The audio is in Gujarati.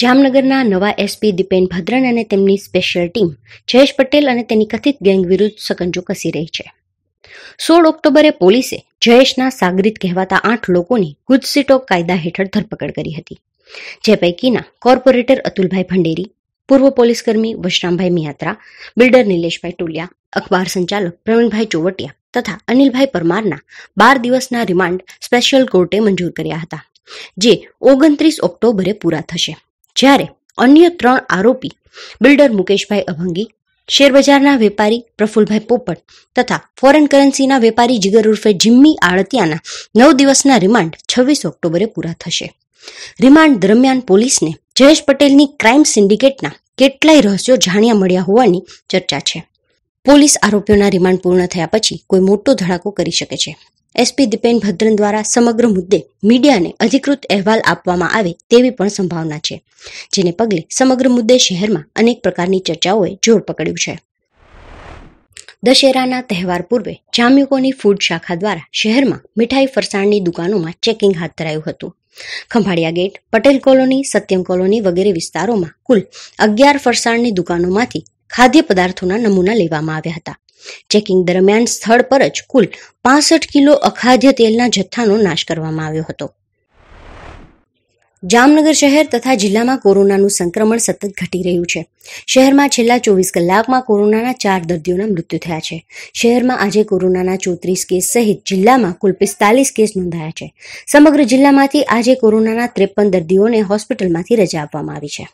જામનગરના નવા એસપી દીપેન ભદ્રન અને તેમની સ્પેશિયલ ટીમ જયેશ પટેલ અને તેની કથિત ગેંગ વિરુદ્ધ સકંજો કસી રહી છે સોળ ઓક્ટોબરે પોલીસે જયેશના સાગરીત કહેવાતા આઠ લોકોની ગુજસીટો કાયદા હેઠળ ધરપકડ કરી હતી જે પૈકીના કોર્પોરેટર અતુલભાઈ ભંડેરી પૂર્વ પોલીસકર્મી વશરામભાઈ મિયાત્રા બિલ્ડર નિલેશભાઈ ટુલિયા અખબાર સંચાલક પ્રવીણભાઈ ચોવટિયા તથા અનિલભાઈ પરમારના બાર દિવસના રિમાન્ડ સ્પેશિયલ કોર્ટે મંજૂર કર્યા હતા જે ઓગણત્રીસ ઓક્ટોબરે પૂરા થશે જ્યારે અન્ય ત્રણ આરોપી બિલ્ડર મુકેશભાઈ અભંગી શેરબજારના વેપારી પ્રફુલભાઈ પોપટ તથા ફોરેન કરન્સીના વેપારી જીગર ઉર્ફે જિમ્મી આળતિયાના નવ દિવસના રિમાન્ડ છવ્વીસ ઓક્ટોબરે પૂરા થશે રિમાન્ડ દરમિયાન પોલીસને જયેશ પટેલની ક્રાઇમ સિન્ડિકેટના કેટલાય રહસ્યો જાણ્યા મળ્યા હોવાની ચર્ચા છે પોલીસ આરોપીઓના રિમાન્ડ પૂર્ણ થયા પછી કોઈ મોટો ધડાકો કરી શકે છે એસપી દીપેન ભદ્રન દ્વારા સમગ્ર મુદ્દે મીડિયાને અધિકૃત અહેવાલ આપવામાં આવે તેવી પણ સંભાવના છે જેને પગલે સમગ્ર મુદ્દે શહેરમાં અનેક પ્રકારની ચર્ચાઓએ જોર પકડ્યું છે દશેરાના તહેવાર પૂર્વે જામ્યુકોની ફૂડ શાખા દ્વારા શહેરમાં મીઠાઈ ફરસાણની દુકાનોમાં ચેકિંગ હાથ ધરાયું હતું Khambhalia gate Patel colony Satyam colony વગેરે વિસ્તારોમાં કુલ અગિયાર ફરસાણની દુકાનોમાંથી ખાદ્ય પદાર્થોના નમૂના લેવામાં આવ્યા હતા ચેકિંગ દરમિયાન સ્થળ પર જ કુલ પાસઠ કિલો અખાદ્ય તેલના જથ્થાનો નાશ કરવામાં આવ્યો હતો જામનગર શહેર તથા જિલ્લામાં કોરોનાનું સંક્રમણ સતત ઘટી રહ્યું છે શહેરમાં છેલ્લા ચોવીસ કલાકમાં કોરોનાના ચાર દર્દીઓના મૃત્યુ થયા છે શહેરમાં આજે કોરોનાના ચોત્રીસ કેસ સહિત જિલ્લામાં કુલ પિસ્તાલીસ કેસ નોંધાયા છે સમગ્ર જિલ્લામાંથી આજે કોરોનાના ત્રેપન દર્દીઓને હોસ્પિટલમાંથી રજા આપવામાં આવી છે